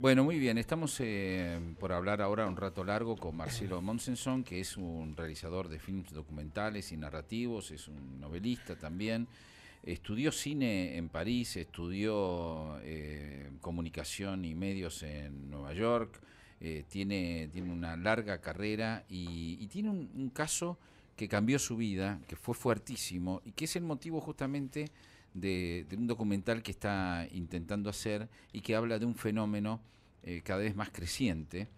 Bueno, muy bien, estamos eh, por hablar ahora un rato largo con Marcelo Monsenson, que es un realizador de films documentales y narrativos, es un novelista también. Estudió cine en París, estudió eh, comunicación y medios en Nueva York, eh, tiene, tiene una larga carrera y, tiene un, un caso que cambió su vida, que fue fuertísimo y que es el motivo justamente de, un documental que está intentando hacer y que habla de un fenómeno eh, cada vez más creciente,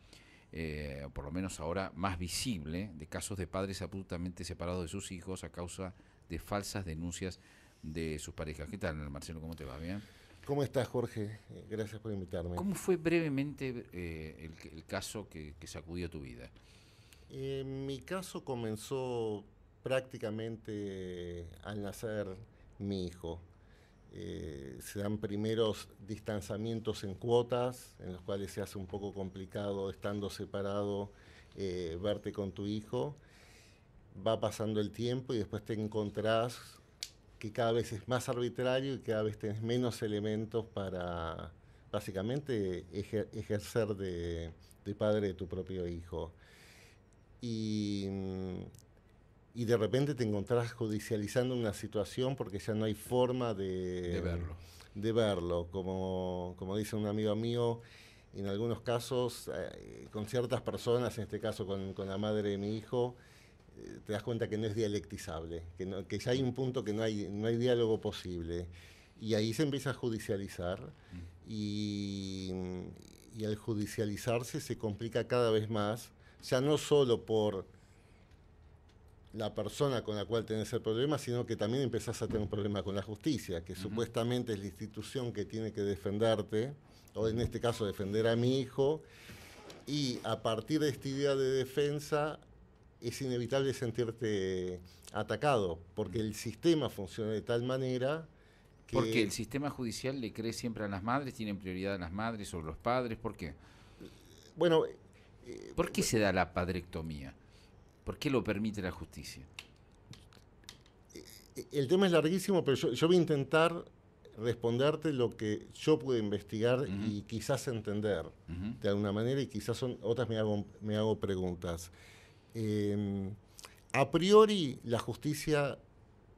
eh, por lo menos ahora más visible, de casos de padres absolutamente separados de sus hijos a causa de falsas denuncias de sus parejas. ¿Qué tal, Marcelo? ¿Cómo te va? ¿Bien? ¿Cómo estás, Jorge? Eh, gracias por invitarme. ¿Cómo fue brevemente el, caso que, que, sacudió tu vida? mi caso comenzó prácticamente al nacer mi hijo. Eh, se dan primeros distanciamientos en cuotas, en los cuales se hace un poco complicado estando separado eh, verte con tu hijo. Va pasando el tiempo y después te encontrás que cada vez es más arbitrario y cada vez tienes menos elementos para básicamente ejercer de, de padre de tu propio hijo. Y mm, y de repente te encontrás judicializando una situación porque ya no hay forma de, de verlo. De verlo. Como, como dice un amigo mío, en algunos casos, eh, con ciertas personas, en este caso con, la madre de mi hijo, eh, te das cuenta que no es dialectizable, que, que ya hay un punto que no hay, no hay diálogo posible. Y ahí se empieza a judicializar mm. y, y al judicializarse se complica cada vez más, ya no solo por la persona con la cual tenés el problema, sino que también empezás a tener un problema con la justicia, que supuestamente es la institución que tiene que defenderte, o en este caso defender a mi hijo, y a partir de esta idea de defensa es inevitable sentirte atacado, porque el sistema funciona de tal manera que... Porque el sistema judicial le cree siempre a las madres, tienen prioridad a las madres sobre los padres, ¿por qué? Bueno... ¿Por qué eh, se da la padrectomía? ¿Por qué lo permite la justicia? E, e, el tema es larguísimo, pero yo, voy a intentar responderte lo que yo pude investigar y quizás entender de alguna manera y quizás son otras me hago, preguntas. Em, a priori la justicia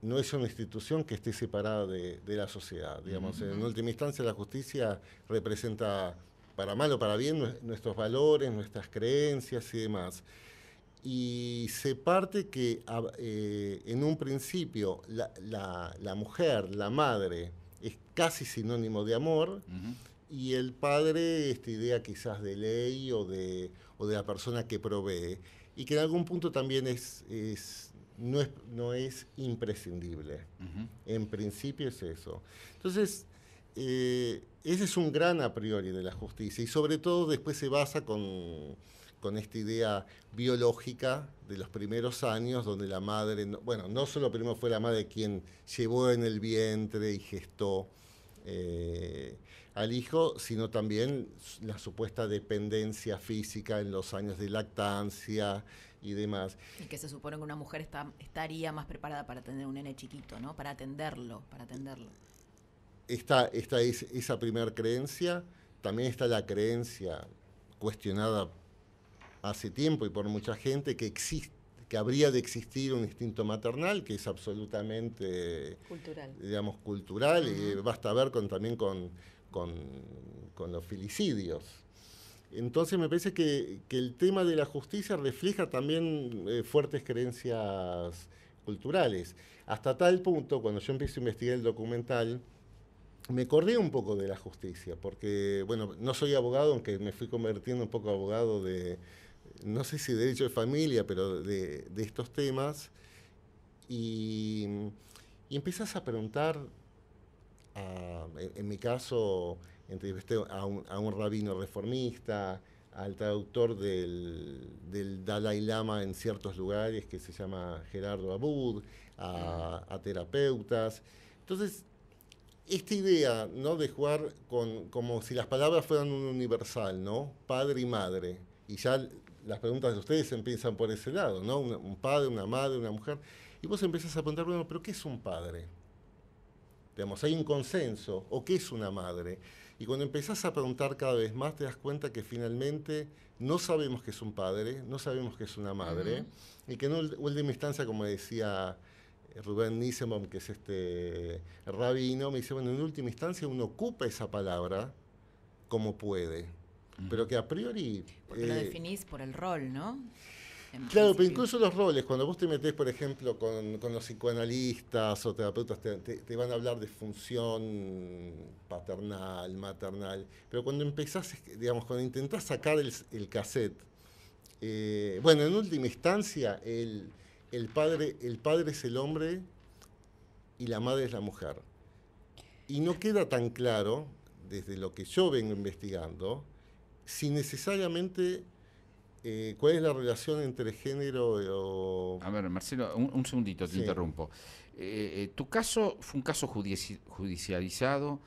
no es una institución que esté separada de, la sociedad. Digamos. En última instancia la justicia representa para mal o para bien nuestros valores, nuestras creencias y demás y se parte que ah, eh, en un principio la, mujer, la madre, es casi sinónimo de amor y el padre, esta idea quizás de ley o de, o de la persona que provee, y que en algún punto también es, es no, es, no es imprescindible. En principio es eso. Entonces, eh, ese es un gran a priori de la justicia y sobre todo después se basa con con esta idea biológica de los primeros años, donde la madre, bueno, no solo primero fue la madre quien llevó en el vientre y gestó eh, al hijo, sino también la supuesta dependencia física en los años de lactancia y demás. Y que se supone que una mujer está, estaría más preparada para tener un nene chiquito, ¿no? Para atenderlo, para atenderlo. Esta, esta es esa primera creencia, también está la creencia cuestionada hace tiempo y por mucha gente que existe que habría de existir un instinto maternal que es absolutamente cultural, digamos, cultural y basta ver también con, con, los filicidios. Entonces me parece que, el tema de la justicia refleja también eh, fuertes creencias culturales. Hasta tal punto, cuando yo empecé a investigar el documental, me corrí un poco de la justicia, porque, bueno, no soy abogado, aunque me fui convirtiendo un poco abogado de, no sé si derecho de familia, pero de, estos temas, y, empiezas a preguntar, en, mi caso, entrevisté a un, rabino reformista, al traductor del, Dalai Lama en ciertos lugares, que se llama Gerardo Abud, a, terapeutas. Entonces, esta idea ¿no? de jugar con, como si las palabras fueran un universal, ¿no? Padre y madre. Y ya las preguntas de ustedes empiezan por ese lado, ¿no? Un, padre, una madre, una mujer. Y vos empezás a preguntar, bueno, pero ¿qué es un padre? Digamos, hay un consenso, o qué es una madre. Y cuando empezás a preguntar cada vez más, te das cuenta que finalmente no sabemos qué es un padre, no sabemos qué es una madre, y que en última instancia, como decía Rubén Nissebaum, que es este rabino, me dice, bueno, en última instancia uno ocupa esa palabra como puede pero que a priori... Porque lo eh, definís por el rol, ¿no? claro, pero incluso los roles, cuando vos te metés, por ejemplo, con, los psicoanalistas o terapeutas, te, van a hablar de función paternal, maternal, pero cuando empezás, digamos, cuando intentás sacar el, el cassette, eh, bueno, en última instancia, el, el, padre, el padre es el hombre y la madre es la mujer. Y no queda tan claro, desde lo que yo vengo investigando, si necesariamente eh, cuál es la relación entre género eh, o... A ver, Marcelo, un, segundito, te interrumpo. Eh, tu caso fue un caso judicializado.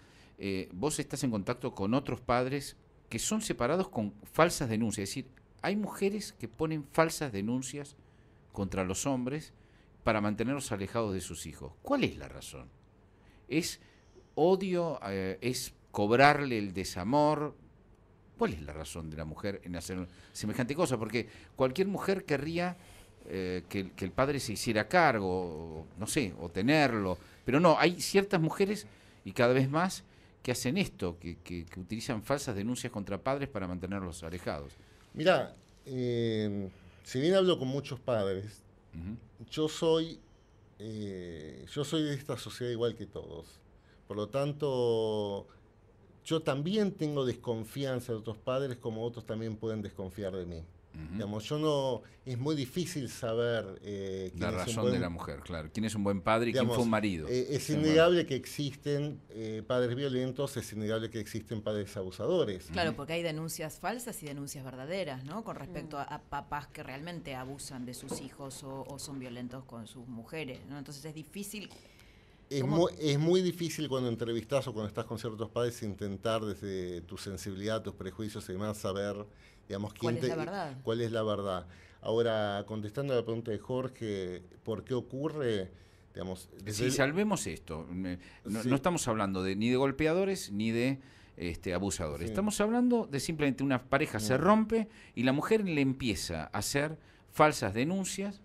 vos estás en contacto con otros padres que son separados con falsas denuncias. Es decir, hay mujeres que ponen falsas denuncias contra los hombres para mantenerlos alejados de sus hijos. ¿Cuál es la razón? ¿Es odio? ¿Es cobrarle el desamor? ¿Cuál es la razón de la mujer en hacer semejante cosa? Porque cualquier mujer querría eh, que, el padre se hiciera cargo, no sé, o tenerlo. Pero no, hay ciertas mujeres, y cada vez más, que hacen esto, que, utilizan falsas denuncias contra padres para mantenerlos alejados. Mira, em, si bien hablo con muchos padres, yo soy eh, yo soy de esta sociedad igual que todos. Por lo tanto, yo también tengo desconfianza de otros padres como otros también pueden desconfiar de mí. yo no, es muy difícil saber... Eh, quién la razón es un buen, de la mujer, claro. ¿Quién es un buen padre y quién fue un marido? Eh, es innegable que existen eh, padres violentos, es innegable que existen padres abusadores. Claro, porque hay denuncias falsas y denuncias verdaderas, ¿no? Con respecto a, papás que realmente abusan de sus hijos o, o son violentos con sus mujeres, ¿no? Entonces es difícil es muy, es muy, difícil cuando entrevistas o cuando estás con ciertos padres intentar desde tu sensibilidad, tus prejuicios y demás saber, digamos, ¿Cuál, es la verdad? Ahora, contestando a la pregunta de Jorge, ¿por qué ocurre? si salvemos esto, no, estamos hablando de, ni de golpeadores ni de este, abusadores. Estamos hablando de simplemente una pareja se mm. rompe y la mujer le empieza a hacer falsas denuncias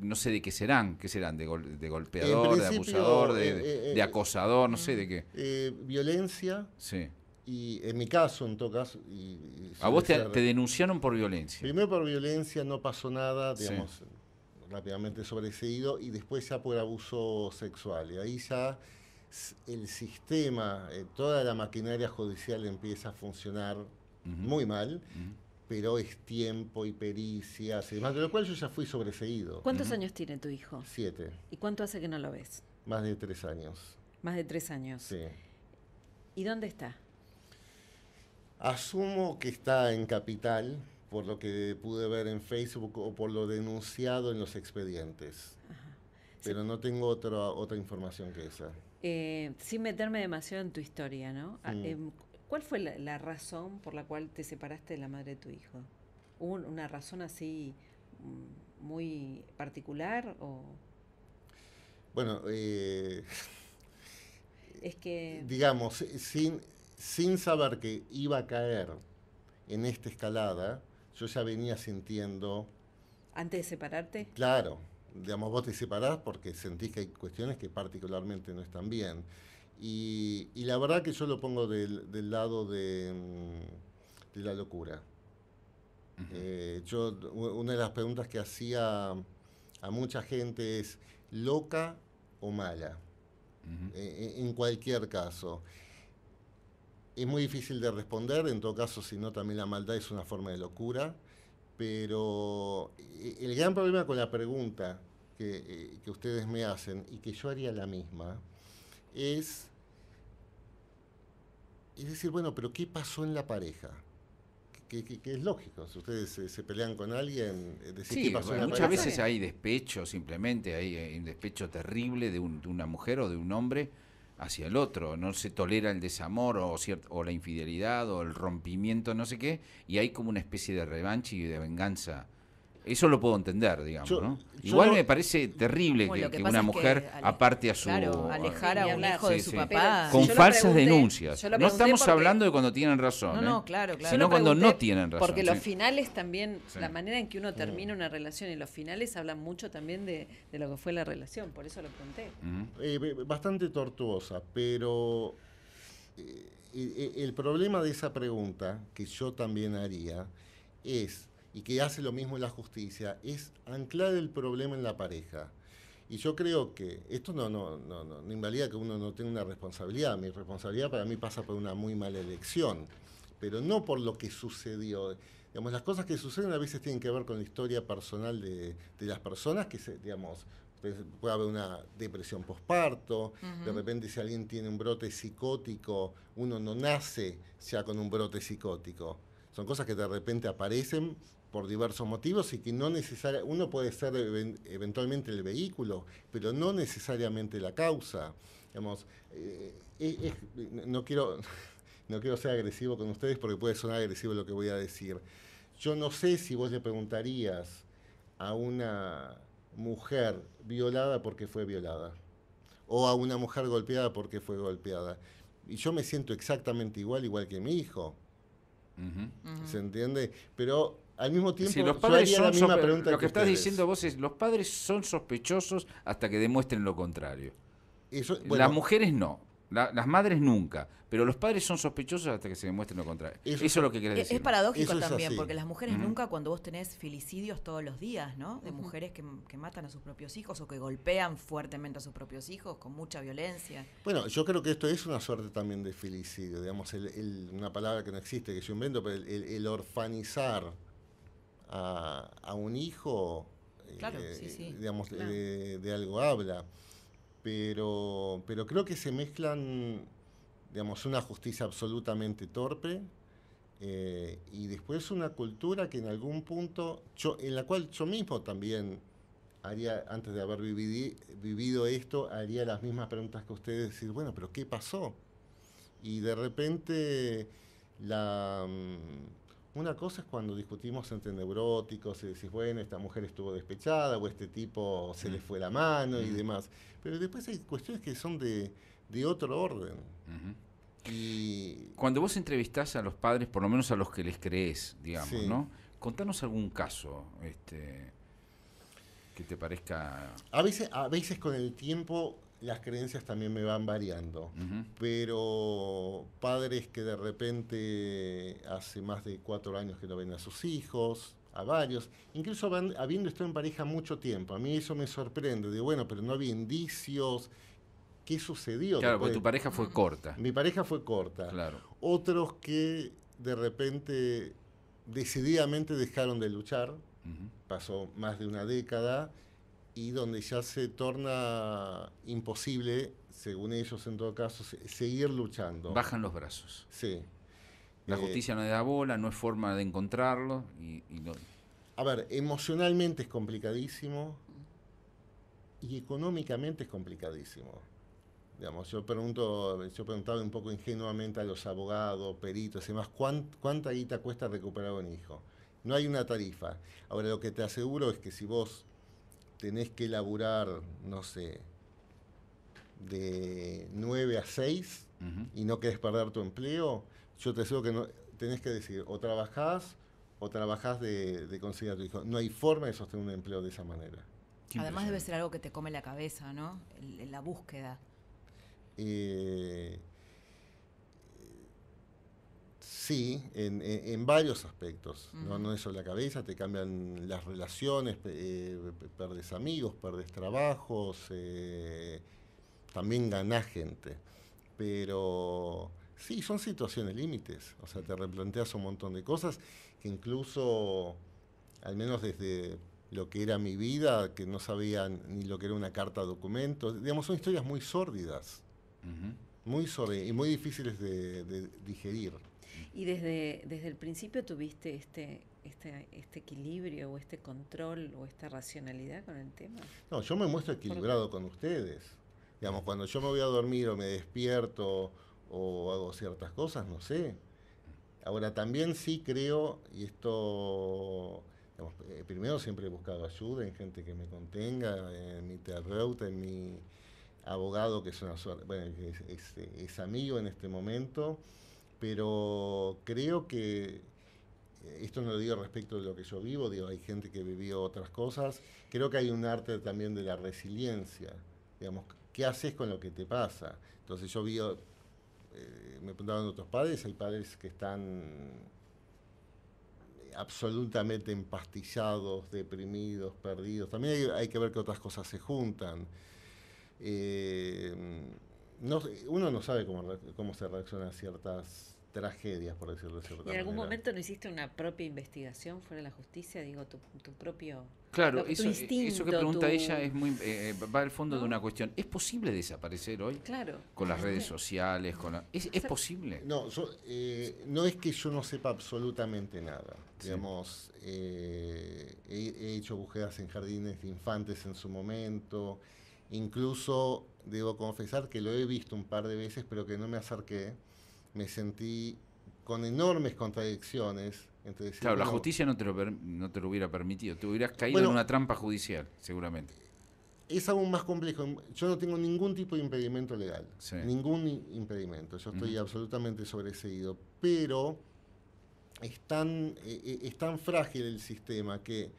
no sé de qué serán, qué serán, de, golpeador, de abusador, de, eh, eh, eh, acosador, no sé de qué. violencia. Sí. Y en mi caso, en todo caso. ¿A vos te, denunciaron por violencia? Primero por violencia, no pasó nada, digamos, rápidamente sobreseído, y después ya por abuso sexual. Y ahí ya el sistema, toda la maquinaria judicial empieza a funcionar muy mal pero es tiempo y pericias y de lo cual yo ya fui sobreseído. ¿Cuántos años tiene tu hijo? Siete. ¿Y cuánto hace que no lo ves? Más de tres años. Más de tres años. Sí. ¿Y dónde está? Asumo que está en Capital, por lo que pude ver en Facebook o por lo denunciado en los expedientes. Pero no tengo otra, otra información que esa. Eh, sin meterme demasiado en tu historia, ¿no? Ah, mm. em, ¿Cuál fue la, razón por la cual te separaste de la madre de tu hijo? ¿Hubo una razón así mm, muy particular Bueno, eh, es que... Digamos, sin, sin saber que iba a caer en esta escalada, yo ya venía sintiendo... ¿Antes de separarte? Claro. Digamos, vos te separás porque sentís que hay cuestiones que particularmente no están bien. Y, la verdad que yo lo pongo del, lado mm, de, la locura. Eh, yo, una de las preguntas que hacía a mucha gente es, ¿loca o mala? Eh, eh, en cualquier caso. Es muy difícil de responder, en todo caso, si no, también la maldad es una forma de locura. Pero el gran problema con la pregunta que, que ustedes me hacen, y que yo haría la misma, es, decir, bueno, pero ¿qué pasó en la pareja? Que, es lógico. Si ustedes se, pelean con alguien, eh, muchas veces hay despecho, simplemente hay eh, un despecho terrible de, de, una mujer o de un hombre hacia el otro. No se tolera el desamor o, cierto, o la infidelidad o el rompimiento, no sé qué, y hay como una especie de revancha y de venganza eso lo puedo entender, digamos, ¿no? Igual me parece terrible que, una mujer aparte a su... alejar a un hijo de su papá. Con falsas denuncias. No estamos hablando de cuando tienen razón. No, no, ¿eh? claro, claro. Sino cuando no tienen razón. Porque los finales también, la manera en que uno mm. termina una relación y los finales hablan mucho también de, lo que fue la relación, por eso lo pregunté. Eh, bastante tortuosa, pero eh, el problema de esa pregunta, que yo también haría, es y que hace lo mismo en la justicia, es anclar el problema en la pareja. Y yo creo que esto no, no, no, no, invalida que uno no tenga una responsabilidad. Mi responsabilidad para mí pasa por una muy mala elección, pero no por lo que sucedió. Digamos, las cosas que suceden a veces tienen que ver con la historia personal de, de las personas, que se, digamos, pues, puede haber una depresión posparto, de repente si alguien tiene un brote psicótico, uno no nace ya con un brote psicótico. Son cosas que de repente aparecen por diversos motivos y que no necesaria, uno puede ser eventualmente el vehículo, pero no necesariamente la causa. Digamos, eh, eh, no, quiero, no quiero ser agresivo con ustedes porque puede sonar agresivo lo que voy a decir. Yo no sé si vos le preguntarías a una mujer violada porque fue violada o a una mujer golpeada porque fue golpeada. Y yo me siento exactamente igual, igual que mi hijo. ¿Se entiende? Pero al mismo tiempo, lo que, estás diciendo vos es, los padres son sospechosos hasta que demuestren lo contrario. las mujeres no, las madres nunca, pero los padres son sospechosos hasta que se demuestren lo contrario. Eso, es lo que quería e-, decir. Es paradójico también, porque las mujeres nunca, cuando vos tenés filicidios todos los días, ¿no? De mujeres que, matan a sus propios hijos o que golpean fuertemente a sus propios hijos con mucha violencia. Bueno, yo creo que esto es una suerte también de filicidio, digamos, una palabra que no existe, que yo invento, pero el, el orfanizar a, un hijo, eh, digamos, de, algo habla. Pero, pero creo que se mezclan, digamos, una justicia absolutamente torpe eh, y después una cultura que en algún punto, en la cual yo mismo también haría, antes de haber vivido, esto, haría las mismas preguntas que ustedes, decir, bueno, pero ¿qué pasó? Y de repente la... Mm, una cosa es cuando discutimos entre neuróticos y decís, bueno, esta mujer estuvo despechada o este tipo se le mm. fue la mano y mm. demás. Pero después hay cuestiones que son de, otro orden. y... Cuando vos entrevistás a los padres, por lo menos a los que les crees, digamos, ¿no? Contanos algún caso este, que te parezca... A veces, a veces con el tiempo las creencias también me van variando, pero padres que de repente hace más de cuatro años que no ven a sus hijos, a varios, incluso habiendo estado en pareja mucho tiempo, a mí eso me sorprende, digo, bueno, pero no había indicios, ¿qué sucedió? Claro, porque tu pareja fue corta. Mi pareja fue corta. Claro. Otros que de repente decididamente dejaron de luchar, pasó más de una década, y donde ya se torna imposible, según ellos en todo caso, seguir luchando. Bajan los brazos. Sí. La eh, justicia no le da bola, no es forma de encontrarlo. A ver, emocionalmente es complicadísimo y económicamente es complicadísimo. Digamos, yo, pregunto, yo preguntaba un poco ingenuamente a los abogados, peritos y demás, ¿cuánta guita cuesta recuperar un hijo? No hay una tarifa. Ahora, lo que te aseguro es que si vos tenés que laburar, no sé, de 9 a 6 y no querés perder tu empleo, yo te digo que no, tenés que decir, o trabajás o trabajás de, conseguir a tu hijo. No hay forma de sostener un empleo de esa manera. Además debe ser algo que te come la cabeza, ¿no? la búsqueda. Eh, Sí, en, varios aspectos. ¿no? no es solo la cabeza, te cambian las relaciones, eh, perdes amigos, perdes trabajos, eh, también ganás gente. Pero sí, son situaciones límites. O sea, te replanteas un montón de cosas que incluso, al menos desde lo que era mi vida, que no sabía ni lo que era una carta documentos. Digamos, son historias muy sórdidas, muy sórdidas y muy difíciles de digerir. Y desde, desde el principio tuviste este, este, este equilibrio o este control o esta racionalidad con el tema. No, yo me muestro equilibrado con ustedes. Digamos, cuando yo me voy a dormir o me despierto o hago ciertas cosas, no sé. Ahora, también sí creo, y esto, eh, primero siempre he buscado ayuda en gente que me contenga, en mi terapeuta, en mi abogado, que es, bueno, es amigo en este momento pero creo que eh, esto no lo digo respecto de lo que yo vivo, digo, hay gente que vivió otras cosas. Creo que hay un arte también de la resiliencia, digamos, ¿qué haces con lo que te pasa? Entonces yo vi, eh, me preguntaban otros padres, hay padres que están absolutamente empastillados, deprimidos, perdidos. También hay, que ver que otras cosas se juntan. Eh, no, uno no sabe cómo, se reacciona a ciertas tragedias, por decirlo de ¿Y ¿En algún momento no hiciste una propia investigación fuera de la justicia? Digo, tu, tu propio. Claro, eh, eso, que pregunta ella es muy, eh, eh, va al fondo de una cuestión. ¿Es posible desaparecer hoy? Claro. Con las redes sociales, con ¿Es, posible? No, no es que yo no sepa absolutamente nada. Digamos, he, hecho búsquedas en jardines de infantes en su momento. Incluso debo confesar que lo he visto un par de veces, pero que no me acerqué me sentí con enormes contradicciones. claro, la justicia no te, lo no te hubiera permitido, te hubieras caído en una trampa judicial, seguramente. Es aún más complejo. Yo no tengo ningún tipo de impedimento legal, ningún impedimento. Yo estoy absolutamente sobreseído, pero es tan, e, e, es tan frágil el sistema que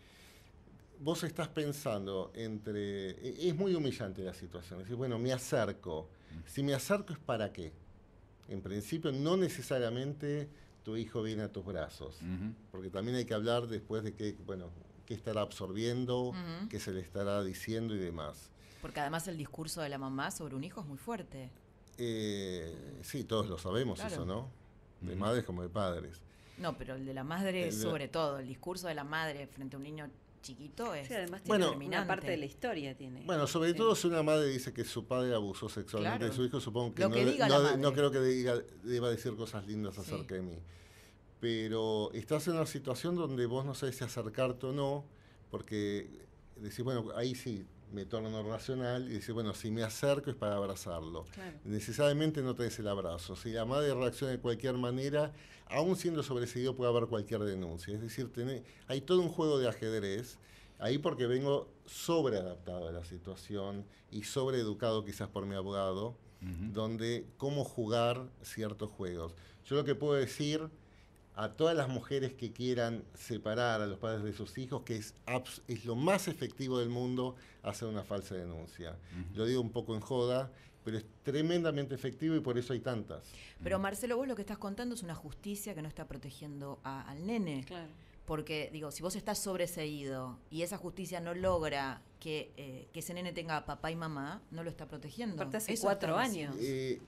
vos estás pensando entre... E, es muy humillante la situación. Decir, bueno, me acerco. Si me acerco es para qué en principio no necesariamente tu hijo viene a tus brazos, porque también hay que hablar después de qué bueno, qué estará absorbiendo, qué se le estará diciendo y demás. Porque además el discurso de la mamá sobre un hijo es muy fuerte. Eh, sí, todos lo sabemos eso, ¿no? De madres como de padres. No, pero el de la madre, sobre todo, el discurso de la madre frente a un niño chiquito es. además tiene una parte de la historia. tiene. Bueno, sobre todo si una madre dice que su padre abusó sexualmente de su hijo, supongo que, no, creo que diga, deba decir cosas lindas acerca de mí. Pero estás en una situación donde vos no sabes si acercarte o no, porque decís, bueno, ahí sí, me torno racional y dice, bueno, si me acerco es para abrazarlo. Necesariamente no des el abrazo. Si la madre reacciona de cualquier manera, aún siendo sobreseguido puede haber cualquier denuncia. Es decir, hay todo un juego de ajedrez ahí porque vengo sobreadaptado a la situación y sobreeducado quizás por mi abogado, donde cómo jugar ciertos juegos. Yo lo que puedo decir a todas las mujeres que quieran separar a los padres de sus hijos, que es, es lo más efectivo del mundo hacer una falsa denuncia. Lo digo un poco en joda, pero es tremendamente efectivo y por eso hay tantas. Pero Marcelo, vos lo que estás contando es una justicia que no está protegiendo al nene. Porque, digo, si vos estás sobreseído y esa justicia no logra que, eh, ese nene tenga papá y mamá, no lo está protegiendo. hace cuatro años. Eh,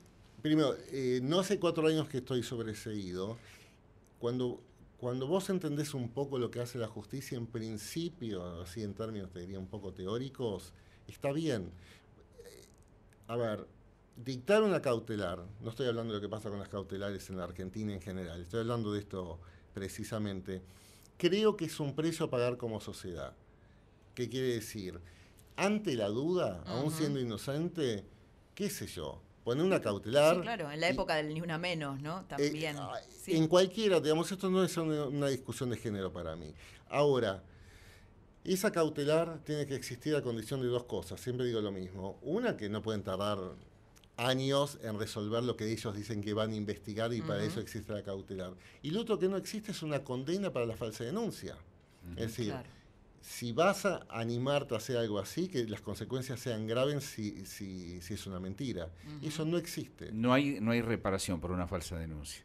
primero, eh, no hace cuatro años que estoy sobreseído cuando, vos entendés un poco lo que hace la justicia, en principio, así en términos te diría un poco teóricos, está bien. A ver, dictar una cautelar, no estoy hablando de lo que pasa con las cautelares en la Argentina en general, estoy hablando de esto precisamente, creo que es un precio a pagar como sociedad. ¿Qué quiere decir? Ante la duda, aún siendo inocente, qué sé yo, en una cautelar. Sí, claro, en la época del ni una menos, ¿no? Eh, También. Ah, en cualquiera, digamos, esto no es una, discusión de género para mí. Ahora, esa cautelar tiene que existir a condición de dos cosas, siempre digo lo mismo. Una, que no pueden tardar años en resolver lo que ellos dicen que van a investigar y para eso existe la cautelar. Y lo otro que no existe es una condena para la falsa denuncia. Es decir, si vas a animarte a hacer algo así, que las consecuencias sean graves si, si, si es una mentira. Eso no existe. No hay, no hay reparación por una falsa denuncia.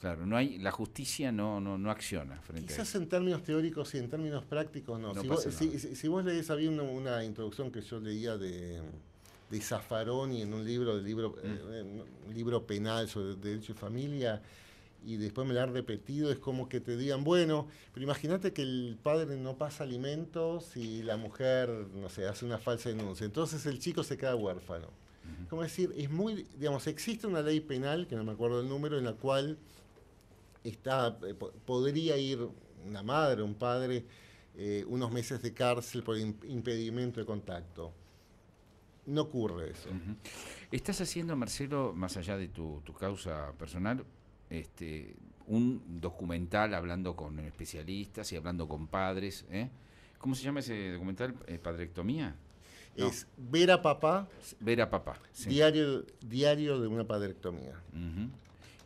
Claro, no hay, la justicia no, no, no acciona frente Quizás a en términos teóricos y en términos prácticos no. si, vos, lees, había una, introducción que yo leía de, de Zaffaroni en un libro, libro, mm. eh, eh, un libro penal sobre derecho y familia, y después me la han repetido, es como que te digan, bueno, pero imagínate que el padre no pasa alimentos y la mujer, no sé, hace una falsa denuncia. Entonces el chico se queda huérfano. cómo Como decir, es muy, digamos, existe una ley penal, que no me acuerdo el número, en la cual está, eh, podría ir una madre, un padre, eh, unos meses de cárcel por impedimento de contacto. No ocurre eso. Estás haciendo, Marcelo, más allá de tu, tu causa personal, este, un documental hablando con especialistas y hablando con padres. ¿eh? ¿Cómo se llama ese documental? Eh, ¿Padrectomía? Es Ver a Papá. Ver a Papá. Diario, diario de una padrectomía.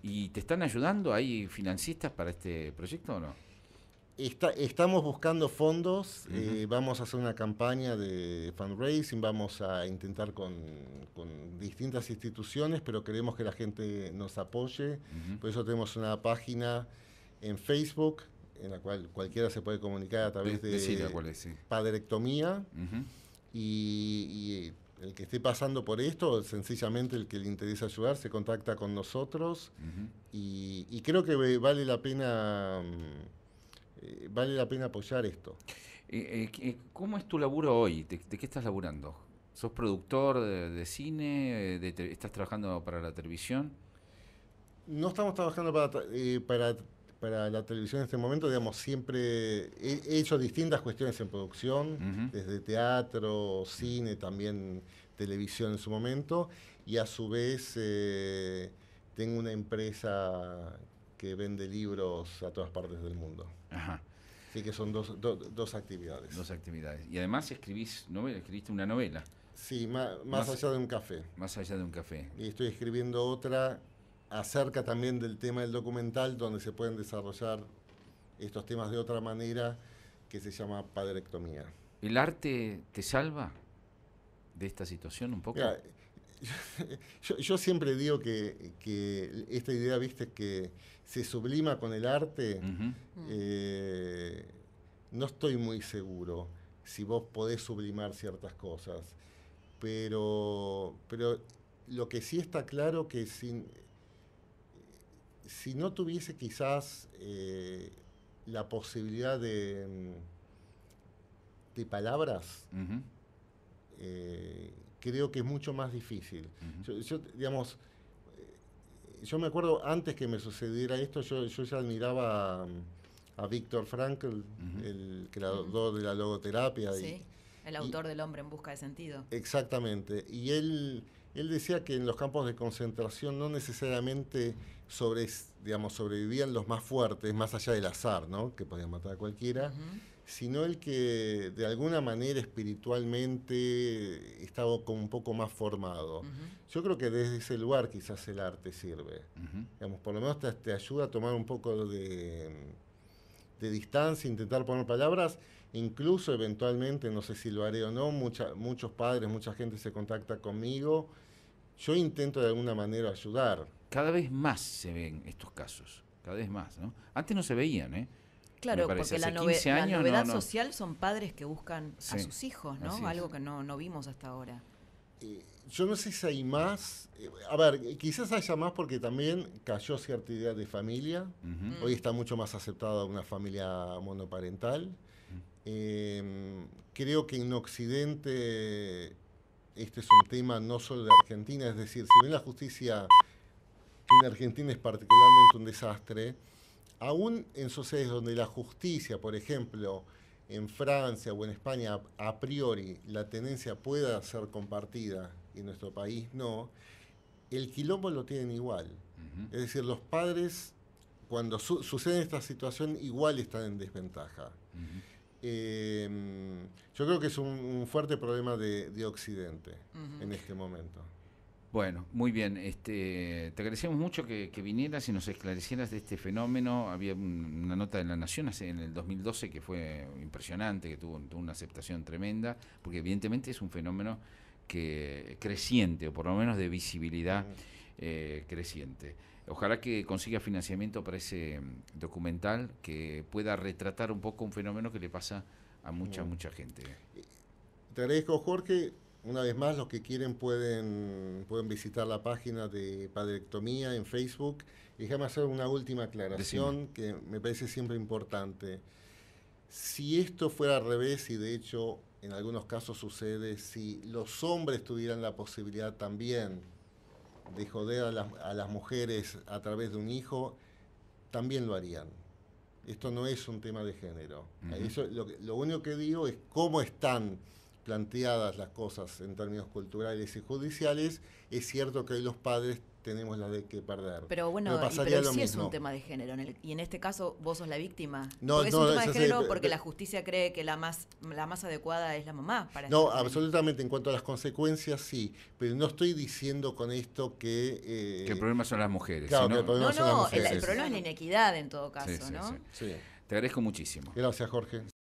¿Y te están ayudando? ¿Hay financistas para este proyecto o no? estamos buscando fondos, eh, vamos a hacer una campaña de fundraising, vamos a intentar con, distintas instituciones, pero queremos que la gente nos apoye. Por eso tenemos una página en Facebook, en la cual cualquiera se puede comunicar a través de, padrectomía. y, eh, el que esté pasando por esto, sencillamente el que le interesa ayudar, se contacta con nosotros. Y, creo que vale la pena... Mm, eh, vale la pena apoyar esto. Eh, eh, ¿Cómo es tu laburo hoy? ¿De, qué estás laburando? ¿Sos productor de, cine? ¿Estás trabajando para la televisión? No estamos trabajando para, para, para, la televisión en este momento, digamos, siempre he, hecho distintas cuestiones en producción, desde teatro, cine, también televisión en su momento, y a su vez tengo una empresa que vende libros a todas partes del mundo. Ajá. Así que son dos, dos actividades. Dos actividades. Y además escribís novela, escribiste una novela. Sí, más, allá de un café. Más allá de un café. Y estoy escribiendo otra acerca también del tema del documental, donde se pueden desarrollar estos temas de otra manera, que se llama Padrectomía. ¿El arte te salva de esta situación un poco? yo, siempre digo que, esta idea, viste, que se sublima con el arte, eh, no estoy muy seguro si vos podés sublimar ciertas cosas, pero, pero lo que sí está claro que si, si no tuviese quizás eh, la posibilidad de, de palabras, creo que es mucho más difícil. yo, digamos, eh, yo me acuerdo antes que me sucediera esto, yo, ya admiraba mm, a, Víctor Frankl, el creador de la logoterapia. Sí, el autor del hombre en busca de sentido. Exactamente. Y él, él decía que en los campos de concentración no necesariamente sobre, digamos, sobrevivían los más fuertes, más allá del azar, ¿no? que podían matar a cualquiera sino el que de alguna manera espiritualmente estaba como un poco más formado. Yo creo que desde ese lugar quizás el arte sirve. Digamos, por lo menos te, te, ayuda a tomar un poco de, de, distancia, intentar poner palabras, incluso eventualmente, no sé si lo haré o no, mucha, muchos padres, mucha gente se contacta conmigo, yo intento de alguna manera ayudar. Cada vez más se ven estos casos, cada vez más, ¿no? Antes no se veían, ¿eh? Claro, porque la, novedad social son padres que buscan a sus hijos, ¿no? Algo que no, vimos hasta ahora. Eh, yo no sé si hay más. Eh, a ver, quizás haya más porque también cayó cierta idea de familia. Hoy está mucho más aceptada una familia monoparental. Em, creo que en Occidente este es un tema no solo de Argentina, es decir, si bien la justicia en Argentina es particularmente un desastre, aún en sociedades donde la justicia, por ejemplo, en Francia o en España, a priori, la tenencia pueda ser compartida y en nuestro país no, el quilombo lo tienen igual. Es decir, los padres, cuando sucede esta situación, igual están en desventaja. Em, yo creo que es un, fuerte problema de, Occidente en este momento. Bueno, muy bien. Este, te agradecemos mucho que, vinieras y nos esclarecieras de este fenómeno. Había una nota de la Nación en el 2012 que fue impresionante, que tuvo, una aceptación tremenda, porque evidentemente es un fenómeno que creciente, o por lo menos de visibilidad eh, creciente. Ojalá que consiga financiamiento para ese documental que pueda retratar un poco un fenómeno que le pasa a mucha, mucha gente. Te agradezco, Jorge. Una vez más, los que quieren pueden, pueden visitar la página de Padrectomía en Facebook. déjame hacer una última aclaración que me parece siempre importante. Si esto fuera al revés, y de hecho en algunos casos sucede, si los hombres tuvieran la posibilidad también de joder a las, mujeres a través de un hijo, también lo harían. Esto no es un tema de género. Eso, lo único que digo es cómo están planteadas las cosas en términos culturales y judiciales, es cierto que hoy los padres tenemos la de que perder. Pero bueno, pero sí es un tema de género. y en este caso, vos sos la víctima. No, no, es un tema de género porque la justicia cree que la más, la más adecuada es la mamá. Para no, absolutamente. En cuanto a las consecuencias, sí. Pero no estoy diciendo con esto que. Eh, que el problema son las mujeres. no, no, El, problema es la inequidad en todo caso, sí, sí, Te agradezco muchísimo. Gracias, Jorge.